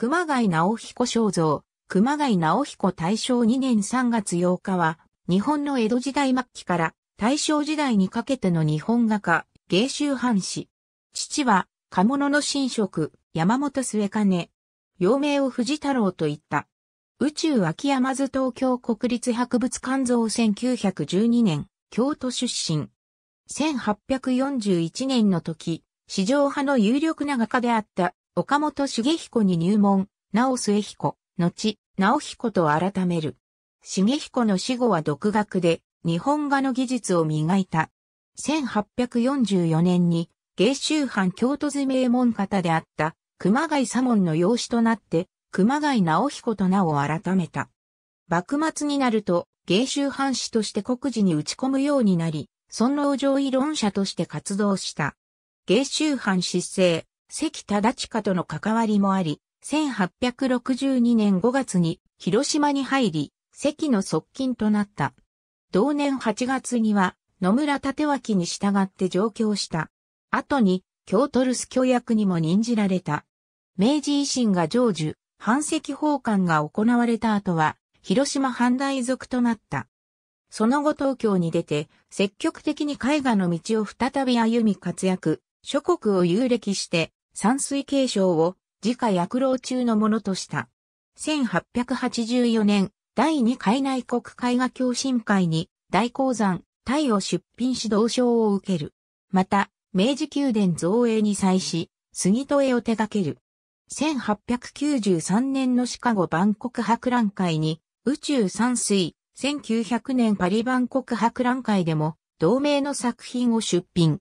熊谷直彦肖像、熊谷直彦大正2年3月8日は、日本の江戸時代末期から大正時代にかけての日本画家、芸州藩士。父は、家物の神職、山本末金。幼名を藤太郎と言った。宇宙秋山津東京国立博物館像1912年、京都出身。1841年の時、市場派の有力な画家であった岡本茂彦に入門、直末彦、後、直彦と改める。茂彦の死後は独学で、日本画の技術を磨いた。1844年に、芸州藩京都図名門方であった、熊谷左門の養子となって、熊谷直彦と名を改めた。幕末になると、芸州藩士として国事に打ち込むようになり、尊老上位論者として活動した。芸州藩失政、関忠親との関わりもあり、1862年5月に広島に入り、関の側近となった。同年8月には野村立脇に従って上京した。後に京都留守居役にも任じられた。明治維新が成就、反石奉還が行われた後は、広島藩大族となった。その後東京に出て、積極的に絵画の道を再び歩み活躍、諸国を遊歴して、山水継承を自家薬老中のものとした。1884年、第二海内国絵画共進会に大鉱山、タイを出品し同賞を受ける。また、明治宮殿造営に際し、杉戸絵を手掛ける。1893年のシカゴ万国博覧会に宇宙山水、1900年パリ万国博覧会でも同名の作品を出品。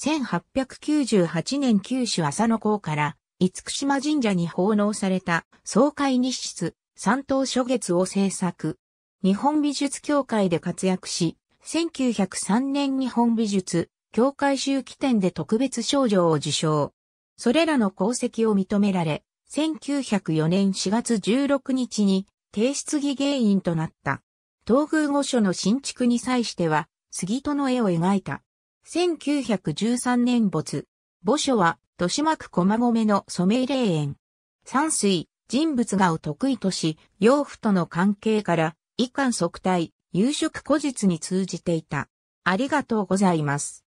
1898年九州浅野港から、厳島神社に奉納された爽快日出、三島諸月を制作。日本美術協会で活躍し、1903年日本美術協会周期展で特別賞状を受賞。それらの功績を認められ、1904年4月16日に提出議原因となった。東宮御所の新築に際しては、杉戸の絵を描いた。1913年没。墓所は、豊島区駒込の染井霊園。山水、人物画を得意とし、養父との関係から、以憾即退、夕食古日に通じていた。ありがとうございます。